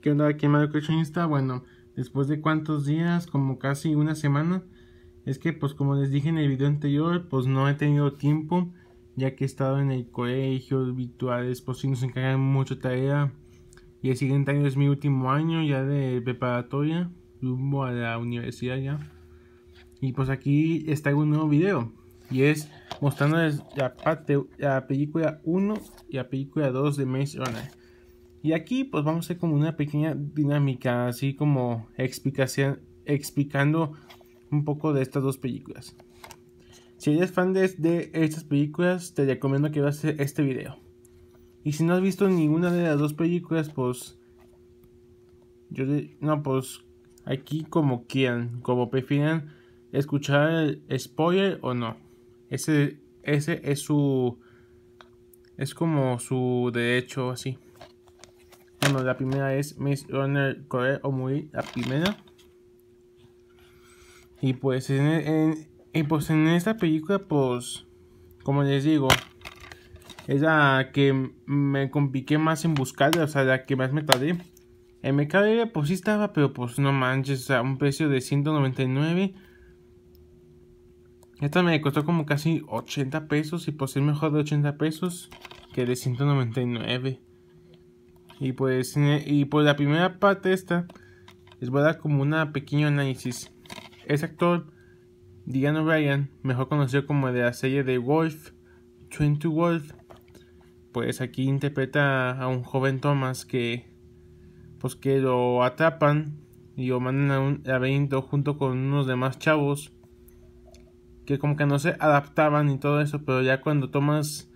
¿Qué onda aquí Mario está? Bueno, después de cuántos días, como casi una semana, es que pues como les dije en el video anterior, pues no he tenido tiempo, ya que he estado en el colegio, virtuales, pues sí nos encargan mucho tarea. Y el siguiente año es mi último año ya de preparatoria, rumbo a la universidad ya. Y pues aquí está un nuevo video, y es mostrándoles la, parte, la película 1 y la película 2 de Maze Runner. Y aquí pues vamos a hacer como una pequeña dinámica, así como explicación, explicando un poco de estas dos películas. Si eres fan de, estas películas, te recomiendo que veas e-, este video. Y si no has visto ninguna de las dos películas, pues... Yo no, pues aquí como quieran, como prefieran escuchar el spoiler o no. Ese, ese es su... Es como su derecho así la primera es Miss Runner correr o morir, la primera. Pues y pues en, esta película, pues, como les digo, es la que me compliqué más en buscarla, o sea, la que más me tardé. En Mercado pues sí estaba, pero pues no manches, a un precio de 199. Esta me costó como casi 80 pesos y pues es mejor de 80 pesos que de 199. Y pues, eh, y por pues la primera parte esta, les voy a dar como un pequeño análisis. Ese actor Diane O'Brien, mejor conocido como de la serie de Wolf, Twin to Wolf, pues aquí interpreta a un joven Thomas que pues que lo atrapan y lo mandan a un laberinto junto con unos demás chavos que como que no se adaptaban y todo eso, pero ya cuando Thomas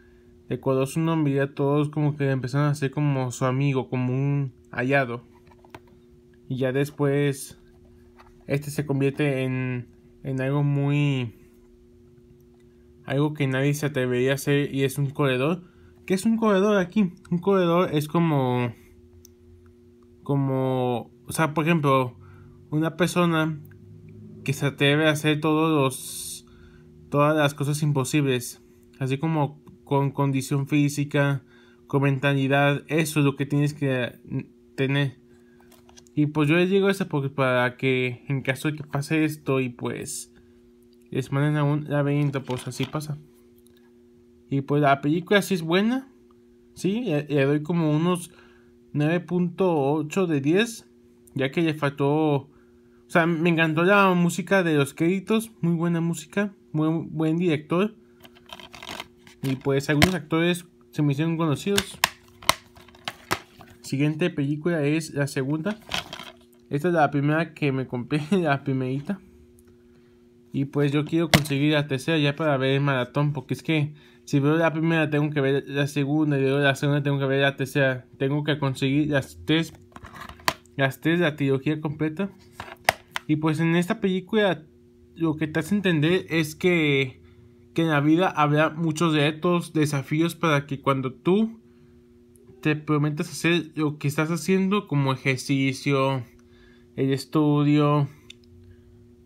de su nombre a todos como que empezaron a ser como su amigo, como un hallado. Y ya después este se convierte en, en algo muy... Algo que nadie se atrevería a hacer y es un corredor. ¿Qué es un corredor aquí? Un corredor es como... Como... O sea, por ejemplo, una persona que se atreve a hacer todos los... Todas las cosas imposibles. Así como con condición física, con mentalidad, eso es lo que tienes que mm, tener. Y pues yo les digo eso porque para que en caso de que pase esto y pues les manden a un venta pues así pasa. Y pues la película sí es buena, sí, le, doy como unos 9.8 de 10, ya que le faltó... O sea, me encantó la música de los créditos, muy buena música, muy buen director. Y pues algunos actores se me hicieron conocidos. Siguiente película es la segunda. Esta es la primera que me compré, la primerita. Y pues yo quiero conseguir la tercera ya para ver el maratón. Porque es que si veo la primera tengo que ver la segunda. Y luego la segunda tengo que ver la tercera. Tengo que conseguir las tres. Las tres, la trilogía completa. Y pues en esta película lo que te hace entender es que que en la vida habrá muchos retos, desafíos para que cuando tú te prometas hacer lo que estás haciendo como ejercicio, el estudio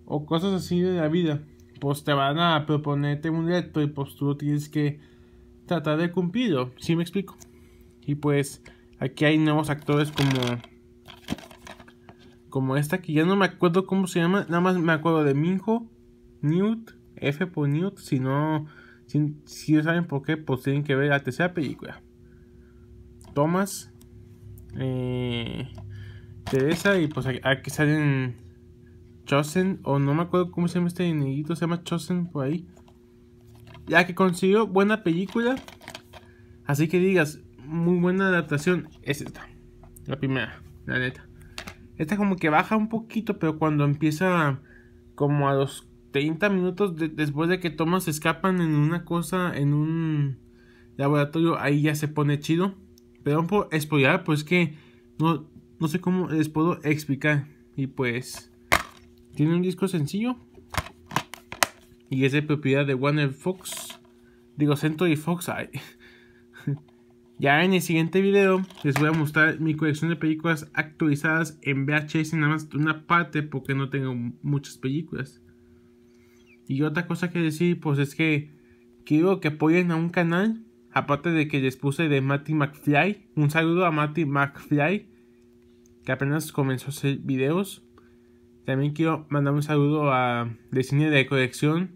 o cosas así de la vida, pues te van a proponerte un reto y pues tú tienes que tratar de cumplirlo, ¿sí me explico? Y pues aquí hay nuevos actores como como esta que ya no me acuerdo cómo se llama, nada más me acuerdo de Minho, Newt F por Newt. Si no, si, saben por qué, pues tienen que ver la tercera película. Thomas, eh, Teresa y pues aquí salen Chosen, o no me acuerdo cómo se llama este niñito, se llama Chosen por ahí. Ya que consiguió buena película. Así que digas, muy buena adaptación es esta. La primera, la neta. Esta como que baja un poquito, pero cuando empieza como a los 30 minutos después de que Thomas escapan en una cosa, en un laboratorio, ahí ya se pone chido. Perdón por spoiler, pues que no, no sé cómo les puedo explicar. Y pues, tiene un disco sencillo. Y es de propiedad de Warner Fox. Digo, Century Fox. hay ya en el siguiente video les voy a mostrar mi colección de películas actualizadas en VHS. Nada más una parte porque no tengo muchas películas. Y otra cosa que decir, pues es que quiero que apoyen a un canal. Aparte de que les puse de Matty McFly. Un saludo a Matty McFly. Que apenas comenzó a hacer videos. También quiero mandar un saludo a de cine de colección.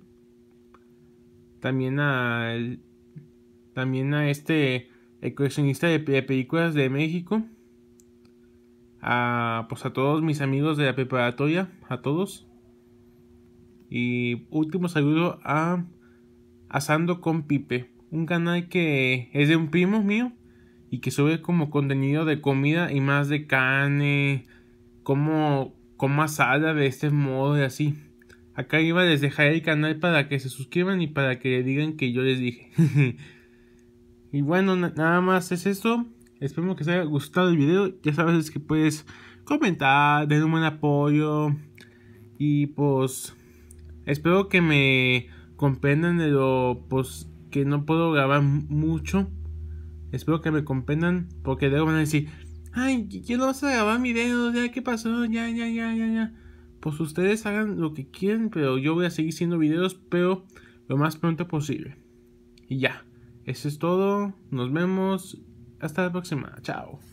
También a. También a este. coleccionista de, de películas de México. A, pues a todos mis amigos de la preparatoria. A todos. Y último saludo a Asando con Pipe, un canal que es de un primo mío y que sube como contenido de comida y más de carne, como, como asada de este modo y así. Acá iba les dejaré el canal para que se suscriban y para que le digan que yo les dije. y bueno, nada más es esto. Espero que os haya gustado el video. Ya sabes que puedes comentar, den un buen apoyo. Y pues Espero que me comprendan de lo pues, que no puedo grabar mucho. Espero que me comprendan porque luego van a decir, ay, yo no vas a grabar mi ya qué pasó, ya, ya, ya, ya, ya. Pues ustedes hagan lo que quieran, pero yo voy a seguir haciendo videos, pero lo más pronto posible. Y ya, eso es todo, nos vemos, hasta la próxima, chao.